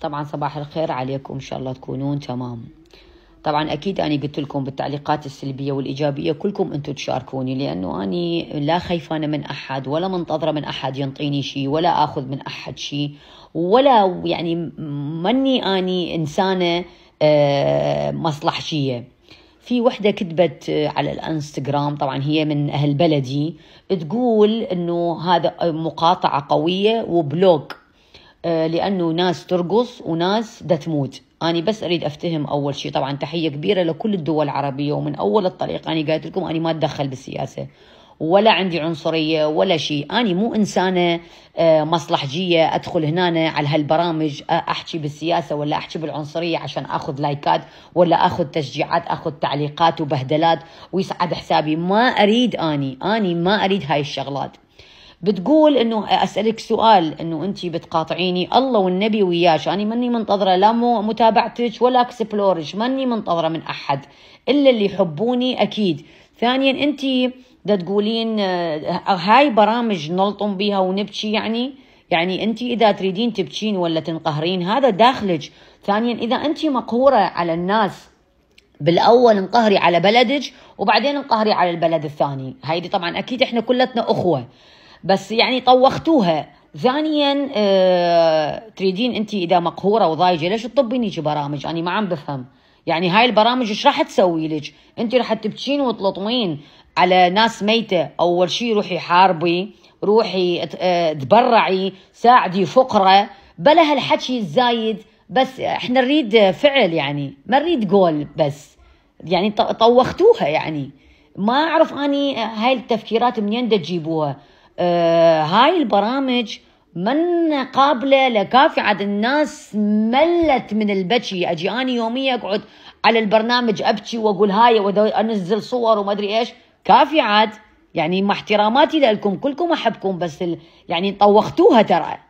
طبعا صباح الخير عليكم ان شاء الله تكونون تمام طبعا اكيد اني قلت لكم بالتعليقات السلبيه والايجابيه كلكم انتم تشاركوني لانه اني لا خيفانه من احد ولا منتظره من احد ينطيني شيء ولا اخذ من احد شيء ولا يعني مني اني انسانه آه، مصلحجيه في وحدة كتبت آه، على الانستغرام طبعا هي من اهل بلدي تقول انه هذا مقاطعة قوية وبلوك آه، لانه ناس ترقص وناس دا تموت أنا بس أريد أفتهم أول شيء طبعا تحية كبيرة لكل الدول العربية ومن أول الطريق أنا قلت لكم أنا ما أتدخل بالسياسة ولا عندي عنصرية ولا شيء أنا مو إنسانة آه، مصلحجية أدخل هنا على هالبرامج أحكي بالسياسة ولا أحكي بالعنصرية عشان أخذ لايكات ولا أخذ تشجيعات أخذ تعليقات وبهدلات ويسعد حسابي ما أريد أني أني ما أريد هاي الشغلات بتقول انه اسالك سؤال انه انت بتقاطعيني الله والنبي وياش انا ماني منتظره لا متابعتك ولا اكسبلورج ماني منتظره من احد الا اللي يحبوني اكيد ثانيا انت دا تقولين آه، هاي برامج نلطم بها ونبكي يعني يعني انت اذا تريدين تبكين ولا تنقهرين هذا داخلك ثانيا اذا انت مقهوره على الناس بالاول انقهري على بلدك وبعدين انقهري على البلد الثاني هيدي طبعا اكيد احنا كلتنا اخوه بس يعني طوختوها ثانيا آه تريدين انت اذا مقهوره وضايجه ليش تطبيني برامج انا ما عم بفهم يعني هاي البرامج ايش راح تسوي لك انت راح تبكين وتلطمين على ناس ميته اول شيء روحي حاربي روحي آه، تبرعي ساعدي فقره بلا هالحكي الزايد بس احنا نريد فعل يعني ما نريد قول بس يعني طوختوها يعني ما اعرف اني هاي التفكيرات منين تجيبوها آه هاي البرامج من قابلة لكافي عاد الناس ملت من البكي أجي أنا يوميا أقعد على البرنامج أبكي وأقول هاي وأنزل صور وما أدري إيش كافي عاد يعني مع احتراماتي لكم كلكم أحبكم بس يعني طوختوها ترى